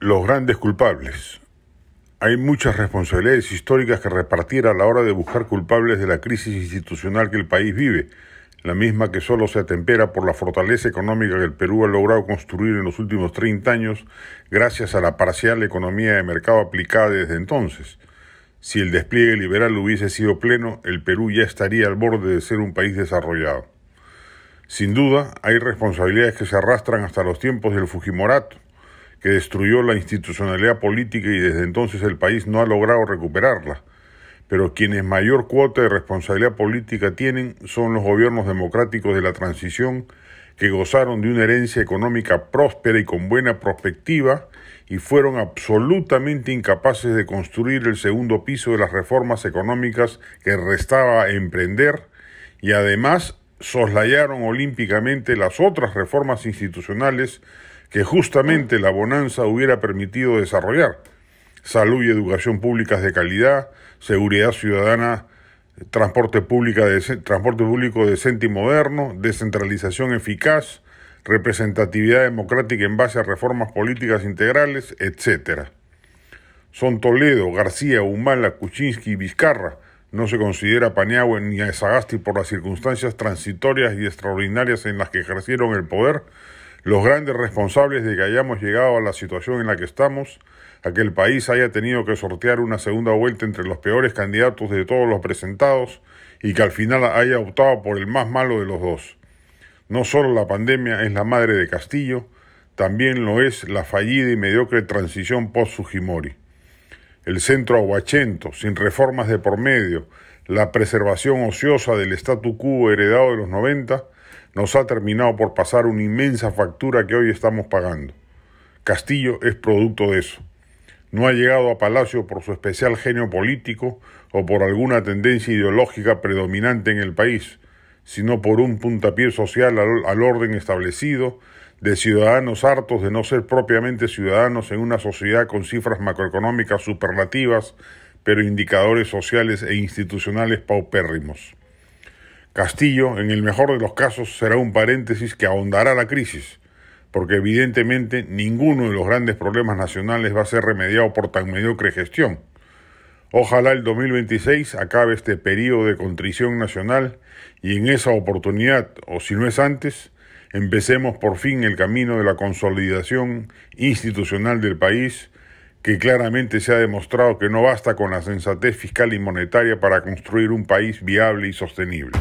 los grandes culpables. Hay muchas responsabilidades históricas que repartir a la hora de buscar culpables de la crisis institucional que el país vive, la misma que solo se atempera por la fortaleza económica que el Perú ha logrado construir en los últimos 30 años gracias a la parcial economía de mercado aplicada desde entonces. Si el despliegue liberal hubiese sido pleno, el Perú ya estaría al borde de ser un país desarrollado. Sin duda, hay responsabilidades que se arrastran hasta los tiempos del Fujimorato que destruyó la institucionalidad política y desde entonces el país no ha logrado recuperarla. Pero quienes mayor cuota de responsabilidad política tienen son los gobiernos democráticos de la transición que gozaron de una herencia económica próspera y con buena perspectiva y fueron absolutamente incapaces de construir el segundo piso de las reformas económicas que restaba emprender y además soslayaron olímpicamente las otras reformas institucionales que justamente la bonanza hubiera permitido desarrollar. Salud y educación públicas de calidad, seguridad ciudadana, transporte, pública de, transporte público decente y moderno, descentralización eficaz, representatividad democrática en base a reformas políticas integrales, etc. Son Toledo, García, Humala, Kuczynski y Vizcarra. No se considera Paniagua ni a Sagasti por las circunstancias transitorias y extraordinarias en las que ejercieron el poder, los grandes responsables de que hayamos llegado a la situación en la que estamos, a que el país haya tenido que sortear una segunda vuelta entre los peores candidatos de todos los presentados y que al final haya optado por el más malo de los dos. No solo la pandemia es la madre de Castillo, también lo es la fallida y mediocre transición post-Fujimori. El centro aguachento, sin reformas de por medio, la preservación ociosa del statu quo heredado de los 90, nos ha terminado por pasar una inmensa factura que hoy estamos pagando. Castillo es producto de eso. No ha llegado a Palacio por su especial genio político o por alguna tendencia ideológica predominante en el país, sino por un puntapié social al, orden establecido, de ciudadanos hartos de no ser propiamente ciudadanos en una sociedad con cifras macroeconómicas superlativas, pero indicadores sociales e institucionales paupérrimos. Castillo, en el mejor de los casos, será un paréntesis que ahondará la crisis, porque evidentemente ninguno de los grandes problemas nacionales va a ser remediado por tan mediocre gestión. Ojalá el 2026 acabe este periodo de contrición nacional y en esa oportunidad, o si no es antes, empecemos por fin el camino de la consolidación institucional del país, que claramente se ha demostrado que no basta con la sensatez fiscal y monetaria para construir un país viable y sostenible.